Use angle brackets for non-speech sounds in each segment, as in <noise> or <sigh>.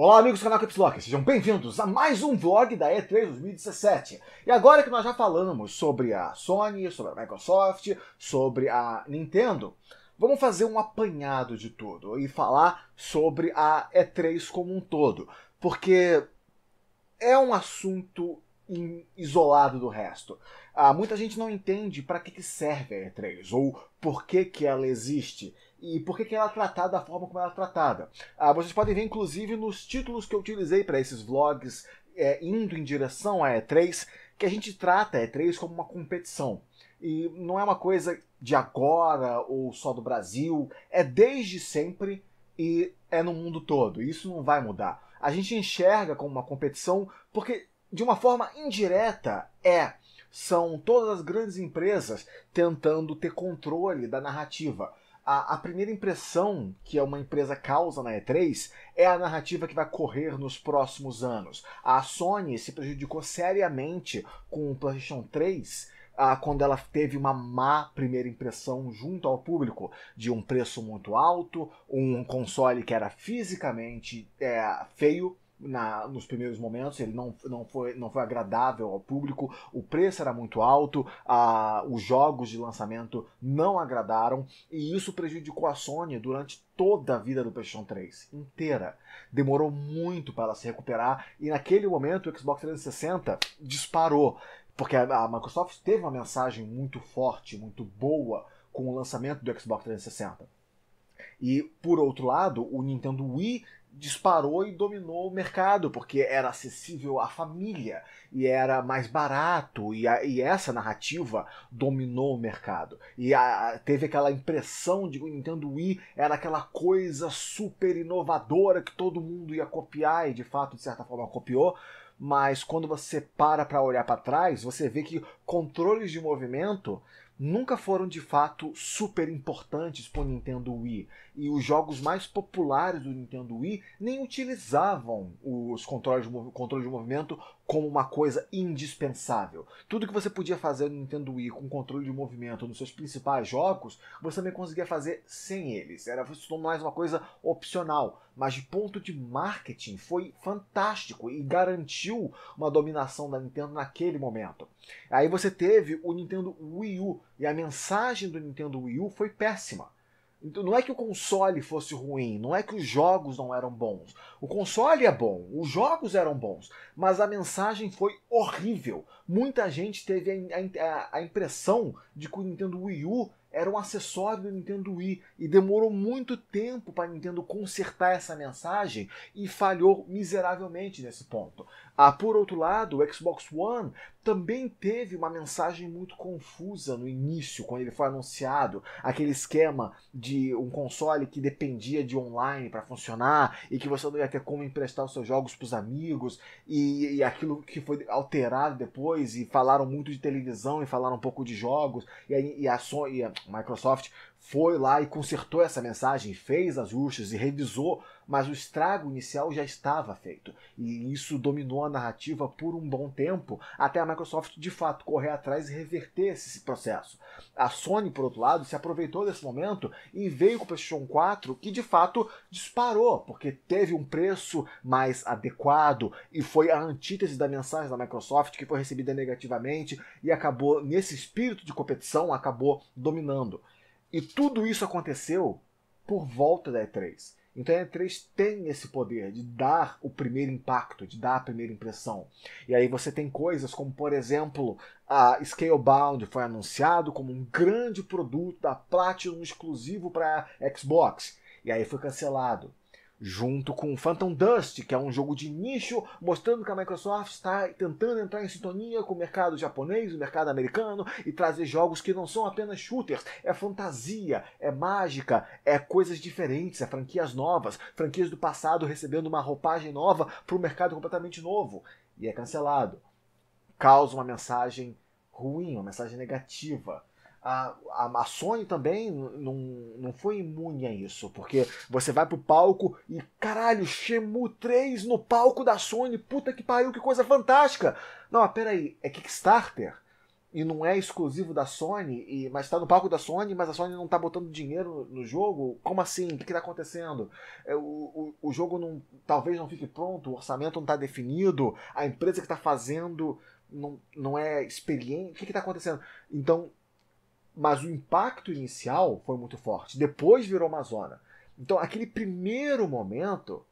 Olá, amigos do canal Capslock, sejam bem-vindos a mais um vlog da E3 2017. E agora que nós já falamos sobre a Sony, sobre a Microsoft, sobre a Nintendo, vamos fazer um apanhado de tudo e falar sobre a E3 como um todo, porque é um assunto isolado do resto. Ah, muita gente não entende para que, que serve a E3 ou por que, que ela existe e por que, que ela é tratada da forma como ela é tratada. Ah, vocês podem ver, inclusive, nos títulos que eu utilizei para esses vlogs é, indo em direção à E3, que a gente trata a E3 como uma competição. E não é uma coisa de agora ou só do Brasil, é desde sempre e é no mundo todo. Isso não vai mudar. A gente enxerga como uma competição porque, de uma forma indireta, é são todas as grandes empresas tentando ter controle da narrativa a, a, primeira impressão que uma empresa causa na E3 é a narrativa que vai correr nos próximos anos. A Sony se prejudicou seriamente com o PlayStation 3 ah, quando ela teve uma má primeira impressão junto ao público de um preço muito alto, um console que era fisicamente é, feio na, nos primeiros momentos, ele não, não, foi, não foi agradável ao público, o preço era muito alto, a, os jogos de lançamento não agradaram, e isso prejudicou a Sony durante toda a vida do PlayStation 3, inteira. Demorou muito para ela se recuperar, e naquele momento o Xbox 360 disparou, porque a, a Microsoft teve uma mensagem muito forte, muito boa com o lançamento do Xbox 360. E por outro lado, o Nintendo Wii disparou e dominou o mercado, porque era acessível à família e era mais barato, e, a, e essa narrativa dominou o mercado. E a, teve aquela impressão de que o Nintendo Wii era aquela coisa super inovadora que todo mundo ia copiar, e de fato, de certa forma, copiou. Mas quando você para para olhar para trás, você vê que controles de movimento nunca foram de fato super importantes para o Nintendo Wii e os jogos mais populares do Nintendo Wii nem utilizavam os controles de, controle de movimento como uma coisa indispensável. Tudo que você podia fazer no Nintendo Wii com controle de movimento nos seus principais jogos, você também conseguia fazer sem eles. Era mais uma coisa opcional, mas de ponto de marketing foi fantástico e garantiu uma dominação da Nintendo naquele momento. Aí você teve o Nintendo Wii U e a mensagem do Nintendo Wii U foi péssima então, não é que o console fosse ruim, não é que os jogos não eram bons. O console é bom, os jogos eram bons, mas a mensagem foi horrível. Muita gente teve a, a, a impressão de que o Nintendo Wii U era um acessório do Nintendo Wii e demorou muito tempo para a Nintendo consertar essa mensagem e falhou miseravelmente nesse ponto. Ah, por outro lado, o Xbox One também teve uma mensagem muito confusa no início, quando ele foi anunciado, aquele esquema de um console que dependia de online para funcionar e que você não ia ter como emprestar os seus jogos para os amigos e, e, aquilo que foi alterado depois e falaram muito de televisão e falaram um pouco de jogos e, aí, e, a, e a Microsoft foi lá e consertou essa mensagem, fez ajustes e revisou mas o estrago inicial já estava feito. E isso dominou a narrativa por um bom tempo, até a Microsoft de fato correr atrás e reverter esse processo. A Sony, por outro lado, se aproveitou desse momento e veio com o PlayStation 4, que de fato disparou, porque teve um preço mais adequado e foi a antítese da mensagem da Microsoft, que foi recebida negativamente e acabou, nesse espírito de competição, acabou dominando. E tudo isso aconteceu por volta da E3. Então a E3 tem esse poder de dar o primeiro impacto, de dar a primeira impressão. E aí você tem coisas como, por exemplo, a Scalebound foi anunciado como um grande produto da Platinum exclusivo para Xbox. E aí foi cancelado junto com Phantom Dust, que é um jogo de nicho, mostrando que a Microsoft está tentando entrar em sintonia com o mercado japonês, o mercado americano e trazer jogos que não são apenas shooters, é fantasia, é mágica, é coisas diferentes, é franquias novas, franquias do passado recebendo uma roupagem nova para um mercado completamente novo e é cancelado. Causa uma mensagem ruim, uma mensagem negativa. A, a, Sony também não, não foi imune a isso, porque você vai pro palco e caralho, Shemu 3 no palco da Sony, puta que pariu, que coisa fantástica! Não, peraí, é Kickstarter e não é exclusivo da Sony, e, mas está no palco da Sony, mas a Sony não está botando dinheiro no jogo? Como assim? O que está acontecendo? É, o, o, o, jogo não, talvez não fique pronto, o orçamento não está definido, a empresa que está fazendo não, não é experiente. O que está acontecendo? Então mas o impacto inicial foi muito forte. Depois virou uma zona. Então, aquele primeiro momento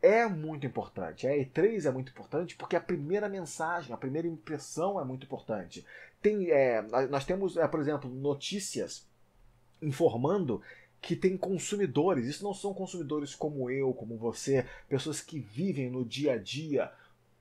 é muito importante. A E3 é muito importante porque é a primeira mensagem, a primeira impressão é muito importante. Tem, é, nós temos, é, por exemplo, notícias informando que tem consumidores. Isso não são consumidores como eu, como você, pessoas que vivem no dia a dia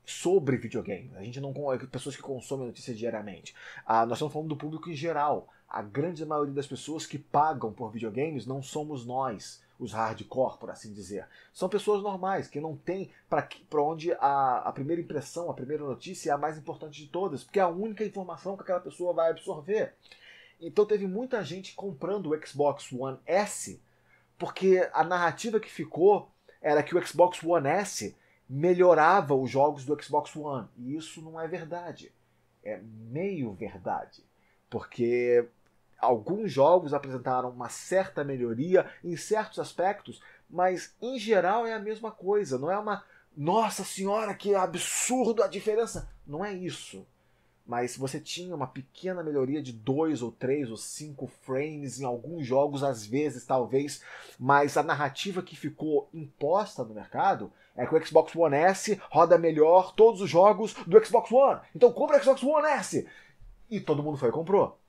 sobre videogame. A gente não é, pessoas que consomem notícias diariamente. Ah, nós estamos falando do público em geral a grande maioria das pessoas que pagam por videogames não somos nós, os hardcore, por assim dizer. São pessoas normais, que não têm para onde a, a primeira impressão, a primeira notícia é a mais importante de todas, porque é a única informação que aquela pessoa vai absorver. Então teve muita gente comprando o Xbox One S, porque a narrativa que ficou era que o Xbox One S melhorava os jogos do Xbox One. E isso não é verdade. É meio verdade. Porque Alguns jogos apresentaram uma certa melhoria em certos aspectos, mas em geral é a mesma coisa. Não é uma nossa senhora, que absurdo a diferença! Não é isso. Mas você tinha uma pequena melhoria de dois ou três ou cinco frames em alguns jogos, às vezes, talvez, mas a narrativa que ficou imposta no mercado é que o Xbox One S roda melhor todos os jogos do Xbox One. Então compra o Xbox One S! E todo mundo foi e comprou.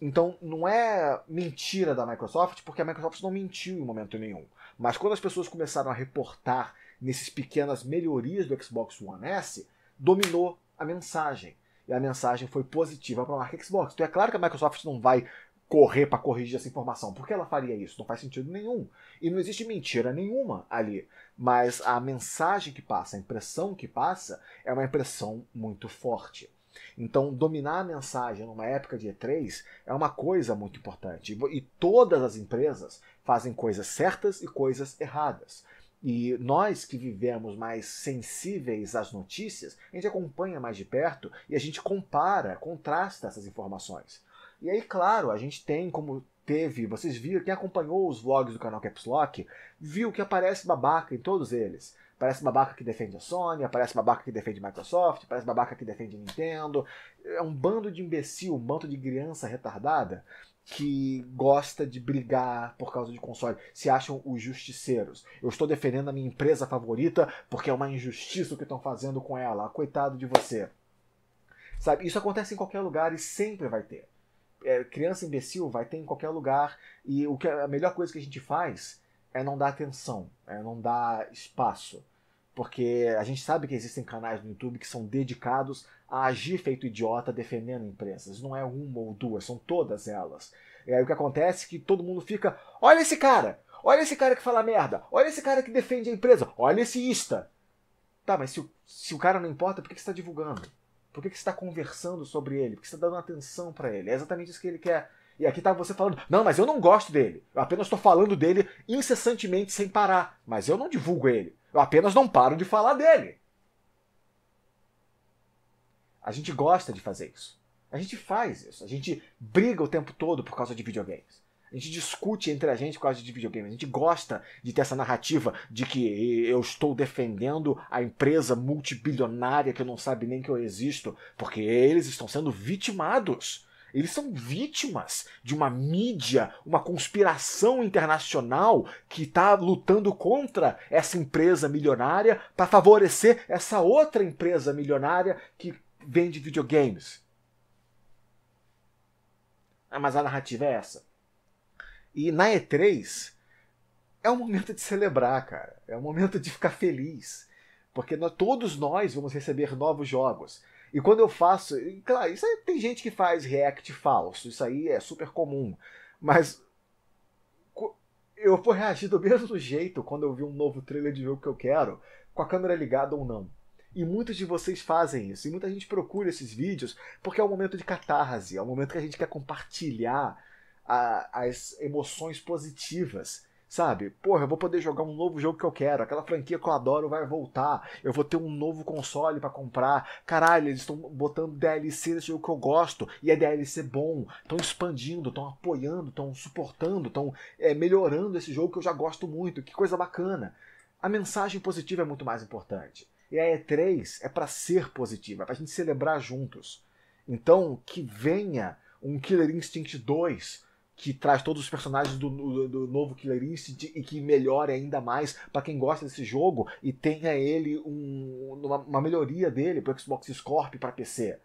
Então, não é mentira da Microsoft, porque a Microsoft não mentiu em momento nenhum. Mas quando as pessoas começaram a reportar nessas pequenas melhorias do Xbox One S, dominou a mensagem. E a mensagem foi positiva para a marca Xbox. Então é claro que a Microsoft não vai correr para corrigir essa informação. Por que ela faria isso? Não faz sentido nenhum. E não existe mentira nenhuma ali. Mas a mensagem que passa, a impressão que passa, é uma impressão muito forte. Então, dominar a mensagem numa época de E3 é uma coisa muito importante. E todas as empresas fazem coisas certas e coisas erradas. E nós que vivemos mais sensíveis às notícias, a gente acompanha mais de perto e a gente compara, contrasta essas informações. E aí, claro, a gente tem como teve, vocês viram, quem acompanhou os vlogs do canal Caps Lock, viu que aparece babaca em todos eles. Parece babaca que defende a Sony, aparece babaca que defende Microsoft, parece babaca que defende Nintendo. É um bando de imbecil, um bando de criança retardada que gosta de brigar por causa de console, se acham os justiceiros. Eu estou defendendo a minha empresa favorita porque é uma injustiça o que estão fazendo com ela. Coitado de você. Sabe, isso acontece em qualquer lugar e sempre vai ter. É, criança imbecil vai ter em qualquer lugar e o que é, a melhor coisa que a gente faz é não dar atenção, é não dar espaço. Porque a gente sabe que existem canais no YouTube que são dedicados a agir feito idiota defendendo empresas. Não é uma ou duas, são todas elas. E aí o que acontece é que todo mundo fica: olha esse cara! Olha esse cara que fala merda! Olha esse cara que defende a empresa! Olha esse ista! Tá, mas se o, se o cara não importa, por que, que você está divulgando? Por que, que você está conversando sobre ele? Por que você está dando atenção para ele? É exatamente isso que ele quer. E aqui tá você falando, não, mas eu não gosto dele. Eu apenas estou falando dele incessantemente sem parar. Mas eu não divulgo ele. Eu apenas não paro de falar dele. A gente gosta de fazer isso. A gente faz isso. A gente briga o tempo todo por causa de videogames. A gente discute entre a gente por causa de videogames. A gente gosta de ter essa narrativa de que eu estou defendendo a empresa multibilionária que não sabe nem que eu existo, porque eles estão sendo vitimados eles são vítimas de uma mídia, uma conspiração internacional que está lutando contra essa empresa milionária para favorecer essa outra empresa milionária que vende videogames. Ah, mas a narrativa é essa. E na E3 é o momento de celebrar, cara. É o momento de ficar feliz. Porque nós, todos nós vamos receber novos jogos. E quando eu faço. Claro, isso aí, tem gente que faz react falso, isso aí é super comum. Mas eu vou reagir do <laughs> mesmo jeito quando eu vi um novo trailer de jogo que eu quero, com a câmera ligada ou não. E muitos de vocês fazem isso, e muita gente procura esses vídeos porque é um momento de catarse, é um momento que a gente quer compartilhar a, as emoções positivas Sabe? Porra, eu vou poder jogar um novo jogo que eu quero, aquela franquia que eu adoro vai voltar, eu vou ter um novo console para comprar. Caralho, eles estão botando DLC desse jogo que eu gosto, e é DLC bom, estão expandindo, estão apoiando, estão suportando, estão é, melhorando esse jogo que eu já gosto muito, que coisa bacana. A mensagem positiva é muito mais importante. E a E3 é para ser positiva, é pra gente celebrar juntos. Então, que venha um Killer Instinct 2 que traz todos os personagens do, do, do novo Killer Instinct e que melhore ainda mais para quem gosta desse jogo e tenha ele um, uma, uma melhoria dele para Xbox Scorpio para PC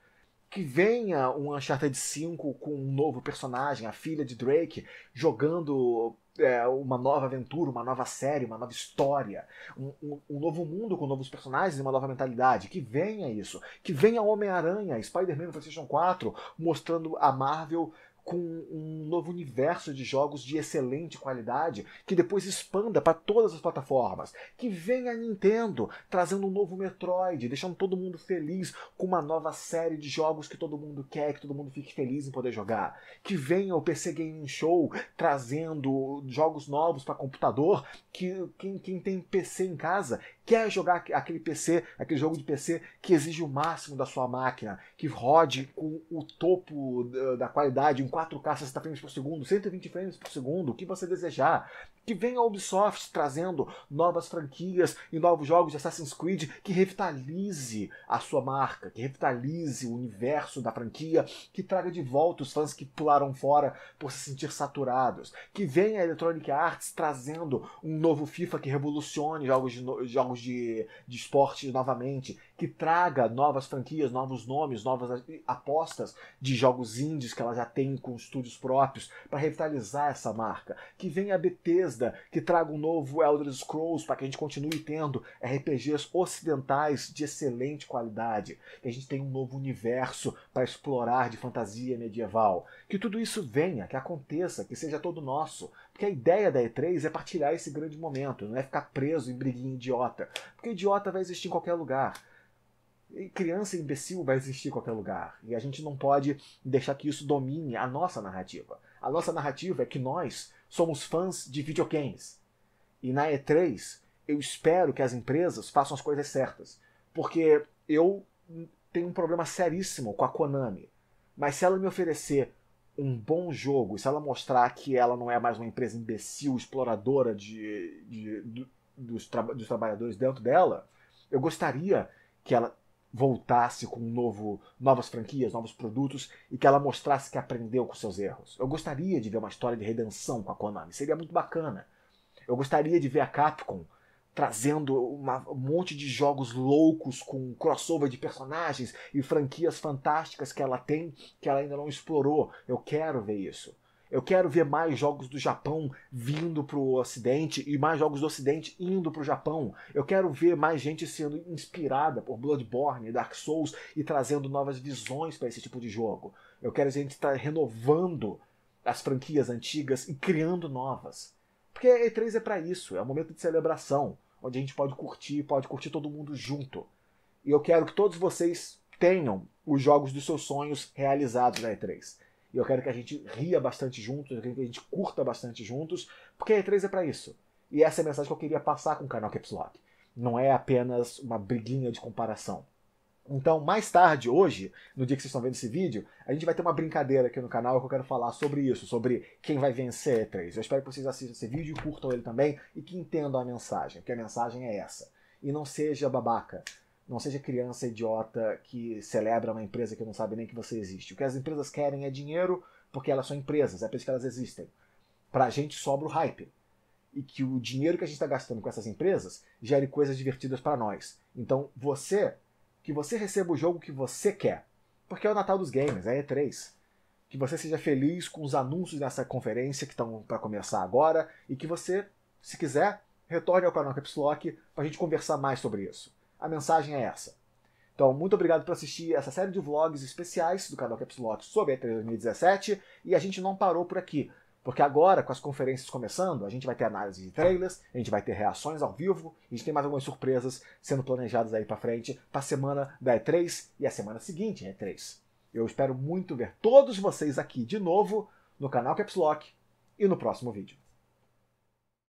que venha um Uncharted 5 com um novo personagem, a filha de Drake, jogando é, uma nova aventura, uma nova série, uma nova história, um, um, um, novo mundo com novos personagens e uma nova mentalidade. Que venha isso. Que venha Homem-Aranha, Spider-Man no PlayStation 4, mostrando a Marvel com um novo universo de jogos de excelente qualidade que depois expanda para todas as plataformas. Que venha a Nintendo trazendo um novo Metroid, deixando todo mundo feliz com uma nova série de jogos que todo mundo quer, que todo mundo fique feliz em poder jogar. Que venha o PC Gaming Show trazendo jogos novos para computador que quem, quem tem PC em casa quer jogar aquele PC, aquele jogo de PC que exige o máximo da sua máquina, que rode com o topo da qualidade em 4K 60 frames por segundo, 120 frames por segundo, o que você desejar, que venha a Ubisoft trazendo novas franquias e novos jogos de Assassin's Creed que revitalize a sua marca, que revitalize o universo da franquia, que traga de volta os fãs que pularam fora por se sentir saturados. Que venha a Electronic Arts trazendo um novo FIFA que revolucione jogos de, jogos de, de esporte novamente, que traga novas franquias, novos nomes, novas apostas de jogos indies que ela já tem com estúdios próprios para revitalizar essa marca. Que venha a Bethesda Bethesda que traga um novo Elder Scrolls para que a gente continue tendo RPGs ocidentais de excelente qualidade, que a gente tenha um novo universo para explorar de fantasia medieval, que tudo isso venha, que aconteça, que seja todo nosso, porque a ideia da E3 é partilhar esse grande momento, não é ficar preso em briguinha idiota, porque idiota vai existir em qualquer lugar. E criança imbecil vai existir em qualquer lugar. E a gente não pode deixar que isso domine a nossa narrativa. A nossa narrativa é que nós somos fãs de videogames. E na E3, eu espero que as empresas façam as coisas certas. Porque eu tenho um problema seríssimo com a Konami. Mas se ela me oferecer um bom jogo, se ela mostrar que ela não é mais uma empresa imbecil, exploradora de, de, dos, tra dos trabalhadores dentro dela, eu gostaria que ela voltasse com novo, novas franquias, novos produtos e que ela mostrasse que aprendeu com seus erros. Eu gostaria de ver uma história de redenção com a Konami, seria muito bacana. Eu gostaria de ver a Capcom trazendo uma, um monte de jogos loucos com crossover de personagens e franquias fantásticas que ela tem que ela ainda não explorou. Eu quero ver isso. Eu quero ver mais jogos do Japão vindo para o Ocidente e mais jogos do Ocidente indo para o Japão. Eu quero ver mais gente sendo inspirada por Bloodborne e Dark Souls e trazendo novas visões para esse tipo de jogo. Eu quero a gente estar tá renovando as franquias antigas e criando novas. Porque a E3 é para isso, é um momento de celebração, onde a gente pode curtir, pode curtir todo mundo junto. E eu quero que todos vocês tenham os jogos dos seus sonhos realizados na E3 e eu quero que a gente ria bastante juntos, eu quero que a gente curta bastante juntos, porque a E3 é para isso. E essa é a mensagem que eu queria passar com o canal Caps Lock. Não é apenas uma briguinha de comparação. Então, mais tarde, hoje, no dia que vocês estão vendo esse vídeo, a gente vai ter uma brincadeira aqui no canal que eu quero falar sobre isso, sobre quem vai vencer E3. Eu espero que vocês assistam esse vídeo, e curtam ele também e que entendam a mensagem, porque a mensagem é essa. E não seja babaca, não seja criança idiota que celebra uma empresa que não sabe nem que você existe. O que as empresas querem é dinheiro porque elas são empresas, é por isso que elas existem. Pra gente sobra o hype. E que o dinheiro que a gente está gastando com essas empresas gere coisas divertidas para nós. Então, você, que você receba o jogo que você quer. Porque é o Natal dos Games, é E3 que você seja feliz com os anúncios dessa conferência que estão para começar agora e que você, se quiser, retorne ao canal Caps Lock para a gente conversar mais sobre isso a mensagem é essa. Então, muito obrigado por assistir essa série de vlogs especiais do canal Caps Lock sobre a E3 2017 e a gente não parou por aqui. Porque agora, com as conferências começando, a gente vai ter análise de trailers, a gente vai ter reações ao vivo, a gente tem mais algumas surpresas sendo planejadas aí para frente para semana da E3 e a semana seguinte, E3. Eu espero muito ver todos vocês aqui de novo no canal Caps Lock e no próximo vídeo.